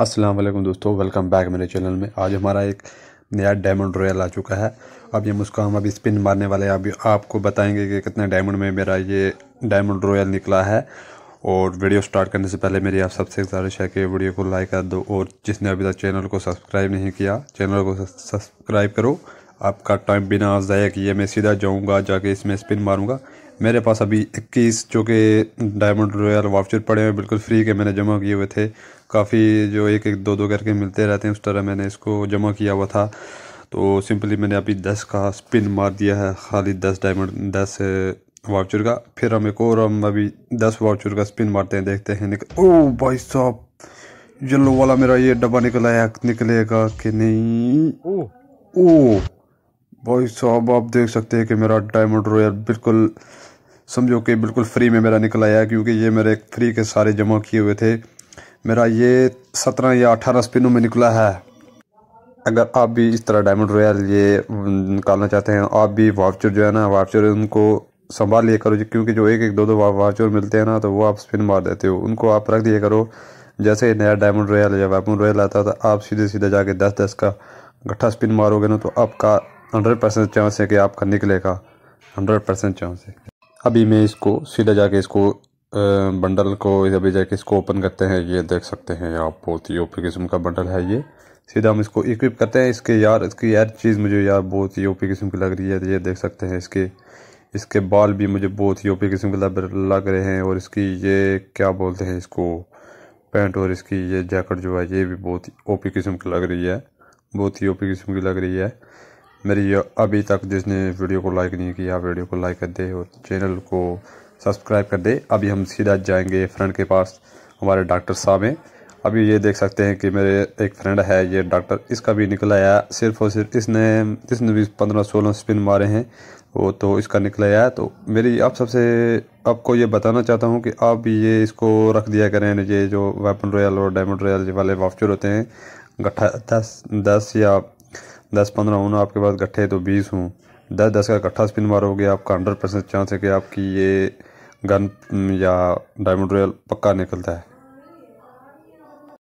अस्सलाम वालेकुम दोस्तों वेलकम बैक मेरे चैनल में आज हमारा एक नया डायमंड रॉयल आ चुका है अब ये मुझको हम अभी स्पिन मारने वाले हैं अभी आपको बताएंगे कि कितने डायमंड में मेरा ये डायमंड रॉयल निकला है और वीडियो स्टार्ट करने से पहले मेरी आप सबसे गुजारिश है कि वीडियो को लाइक कर दो और जिसने अभी तक चैनल को सब्सक्राइब नहीं किया चैनल को सब्सक्राइब करो आपका टाइम बिना ज़ाया किए मैं सीधा जाऊंगा जाके इसमें स्पिन मारूंगा मेरे पास अभी इक्कीस जो कि डायमंड रॉयल वाउचर पड़े हुए बिल्कुल फ्री के मैंने जमा किए हुए थे काफ़ी जो एक एक दो दो करके मिलते रहते हैं उस तरह मैंने इसको जमा किया हुआ था तो सिंपली मैंने अभी दस का स्पिन मार दिया है खाली दस डायमंड दस वाउचर का फिर हम एक और हम अभी दस वाउचर का स्पिन मारते हैं देखते हैं निकल ओ भाई साहब येलो वाला मेरा ये डब्बा निकला निकलेगा कि नहीं ओ भाई साहब आप देख सकते हैं कि मेरा डायमंड रोयल बिल्कुल समझो कि बिल्कुल फ्री में मेरा निकल आया क्योंकि ये मेरे फ्री के सारे जमा किए हुए थे मेरा ये सत्रह या अठारह स्पिनों में निकला है अगर आप भी इस तरह डायमंड रोयल ये निकालना चाहते हैं आप भी वाउचर जो है ना वाउचर उनको संभाल लिया करो क्योंकि जो एक एक दो दो वाचर मिलते हैं ना तो वो आप स्पिन मार देते हो उनको आप रख दिया करो जैसे नया डायमंड रोयल या वेपन रोयल आता है तो आप सीधे सीधे जाके दस दस का गट्ठा स्पिन मारोगे ना तो आपका हंड्रेड परसेंट चांस है कि आपका निकलेगा हंड्रेड परसेंट चांस है अभी मैं इसको सीधा जाके इसको बंडल को अभी जाके इसको ओपन करते हैं ये देख सकते हैं आप बहुत ही ओपी किस्म का बंडल है ये सीधा हम इसको इक्विप करते हैं इसके यार इसकी यार चीज़ मुझे यार बहुत ही ओपी किस्म की लग रही है ये देख सकते हैं इसके इसके बाल भी मुझे बहुत ही ओपी किस्म के लग रहे हैं और इसकी ये क्या बोलते हैं इसको पैंट और इसकी ये जैकेट जो है ये भी बहुत ही ओपी किस्म की लग रही है बहुत ही ओपी किस्म की लग रही है मेरी अभी तक जिसने वीडियो को लाइक नहीं किया वीडियो को लाइक कर दे और चैनल को सब्सक्राइब कर दे अभी हम सीधा जाएंगे फ्रेंड के पास हमारे डॉक्टर साहब हैं अभी ये देख सकते हैं कि मेरे एक फ्रेंड है ये डॉक्टर इसका भी निकला आया सिर्फ और सिर्फ इसने इसने भी पंद्रह सोलह स्पिन मारे हैं वो तो इसका निकला आया तो मेरी आप सबसे आपको ये बताना चाहता हूँ कि आप ये इसको रख दिया करें ये जो वेपन रॉयल और डायमंड रॉयल वाले वाफचर होते हैं गठा दस दस या दस पंद्रह होना आपके पास गट्ठे तो बीस हूँ दस दस का इकट्ठा स्पिन मारोगे आपका हंड्रेड परसेंट चांस है कि आपकी ये गन या डायमंड रॉयल पक्का निकलता है